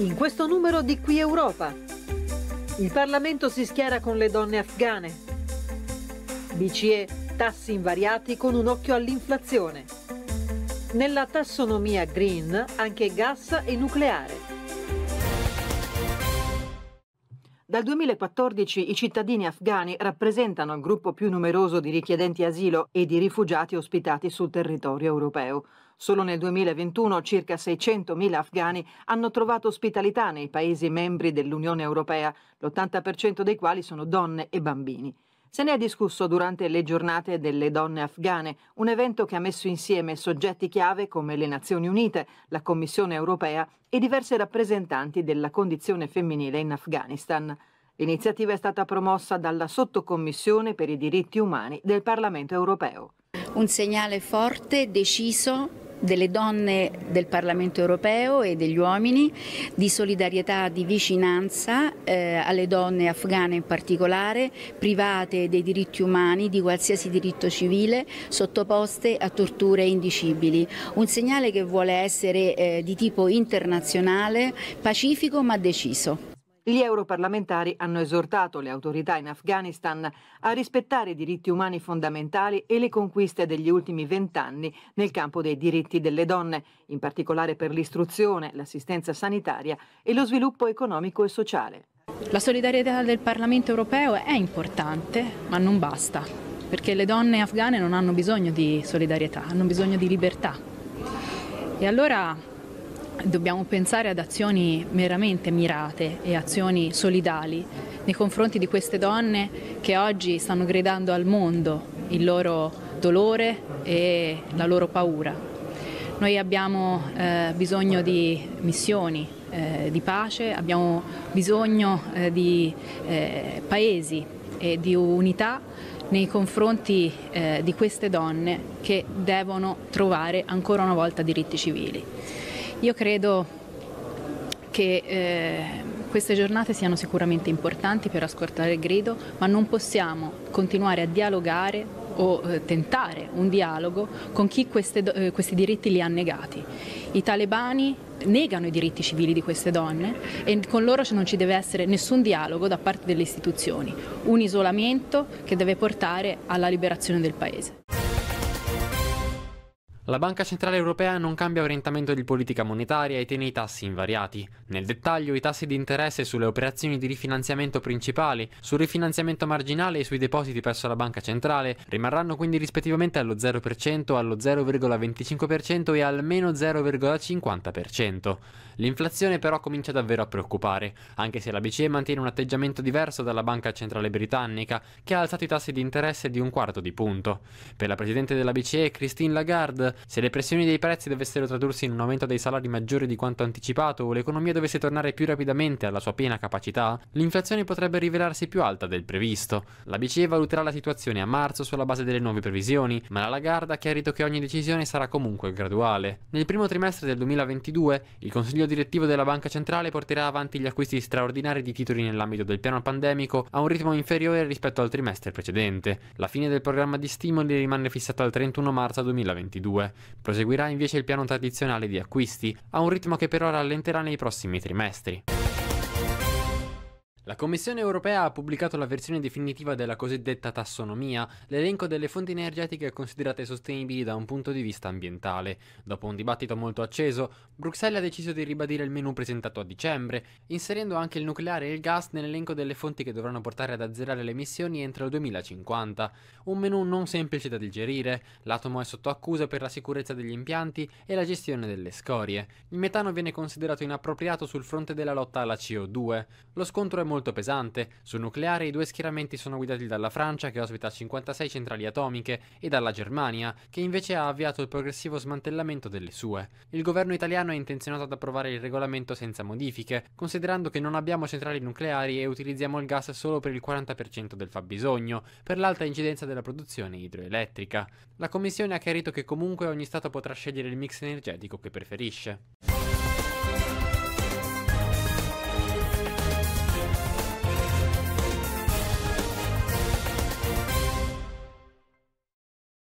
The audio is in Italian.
In questo numero di Qui Europa, il Parlamento si schiera con le donne afghane. BCE, tassi invariati con un occhio all'inflazione. Nella tassonomia green anche gas e nucleare. Dal 2014 i cittadini afghani rappresentano il gruppo più numeroso di richiedenti asilo e di rifugiati ospitati sul territorio europeo. Solo nel 2021 circa 600.000 afghani hanno trovato ospitalità nei Paesi membri dell'Unione Europea, l'80% dei quali sono donne e bambini. Se ne è discusso durante le giornate delle donne afghane, un evento che ha messo insieme soggetti chiave come le Nazioni Unite, la Commissione europea e diverse rappresentanti della condizione femminile in Afghanistan. L'iniziativa è stata promossa dalla Sottocommissione per i diritti umani del Parlamento europeo. Un segnale forte, deciso delle donne del Parlamento europeo e degli uomini, di solidarietà, di vicinanza eh, alle donne afghane in particolare, private dei diritti umani, di qualsiasi diritto civile, sottoposte a torture indicibili. Un segnale che vuole essere eh, di tipo internazionale, pacifico ma deciso. Gli europarlamentari hanno esortato le autorità in Afghanistan a rispettare i diritti umani fondamentali e le conquiste degli ultimi vent'anni nel campo dei diritti delle donne, in particolare per l'istruzione, l'assistenza sanitaria e lo sviluppo economico e sociale. La solidarietà del Parlamento europeo è importante, ma non basta, perché le donne afghane non hanno bisogno di solidarietà, hanno bisogno di libertà. E allora dobbiamo pensare ad azioni meramente mirate e azioni solidali nei confronti di queste donne che oggi stanno gridando al mondo il loro dolore e la loro paura. Noi abbiamo eh, bisogno di missioni eh, di pace, abbiamo bisogno eh, di eh, paesi e di unità nei confronti eh, di queste donne che devono trovare ancora una volta diritti civili. Io credo che eh, queste giornate siano sicuramente importanti per ascoltare il grido, ma non possiamo continuare a dialogare o eh, tentare un dialogo con chi queste, eh, questi diritti li ha negati. I talebani negano i diritti civili di queste donne e con loro non ci deve essere nessun dialogo da parte delle istituzioni, un isolamento che deve portare alla liberazione del paese. La Banca Centrale Europea non cambia orientamento di politica monetaria e tiene i tassi invariati. Nel dettaglio i tassi di interesse sulle operazioni di rifinanziamento principali, sul rifinanziamento marginale e sui depositi presso la Banca Centrale rimarranno quindi rispettivamente allo 0%, allo 0,25% e al meno 0,50%. L'inflazione però comincia davvero a preoccupare, anche se la BCE mantiene un atteggiamento diverso dalla Banca Centrale Britannica, che ha alzato i tassi di interesse di un quarto di punto. Per la Presidente della BCE, Christine Lagarde, se le pressioni dei prezzi dovessero tradursi in un aumento dei salari maggiore di quanto anticipato o l'economia dovesse tornare più rapidamente alla sua piena capacità, l'inflazione potrebbe rivelarsi più alta del previsto. La BCE valuterà la situazione a marzo sulla base delle nuove previsioni, ma la Lagarde ha chiarito che ogni decisione sarà comunque graduale. Nel primo trimestre del 2022, il Consiglio direttivo della Banca Centrale porterà avanti gli acquisti straordinari di titoli nell'ambito del piano pandemico a un ritmo inferiore rispetto al trimestre precedente. La fine del programma di stimoli rimane fissata al 31 marzo 2022. Proseguirà invece il piano tradizionale di acquisti, a un ritmo che però rallenterà nei prossimi trimestri. La Commissione europea ha pubblicato la versione definitiva della cosiddetta tassonomia, l'elenco delle fonti energetiche considerate sostenibili da un punto di vista ambientale. Dopo un dibattito molto acceso, Bruxelles ha deciso di ribadire il menu presentato a dicembre, inserendo anche il nucleare e il gas nell'elenco delle fonti che dovranno portare ad azzerare le emissioni entro il 2050. Un menu non semplice da digerire, l'atomo è sotto accusa per la sicurezza degli impianti e la gestione delle scorie. Il metano viene considerato inappropriato sul fronte della lotta alla CO2. Lo scontro è molto molto pesante. Sul nucleare i due schieramenti sono guidati dalla Francia, che ospita 56 centrali atomiche, e dalla Germania, che invece ha avviato il progressivo smantellamento delle sue. Il governo italiano è intenzionato ad approvare il regolamento senza modifiche, considerando che non abbiamo centrali nucleari e utilizziamo il gas solo per il 40% del fabbisogno, per l'alta incidenza della produzione idroelettrica. La Commissione ha chiarito che comunque ogni Stato potrà scegliere il mix energetico che preferisce.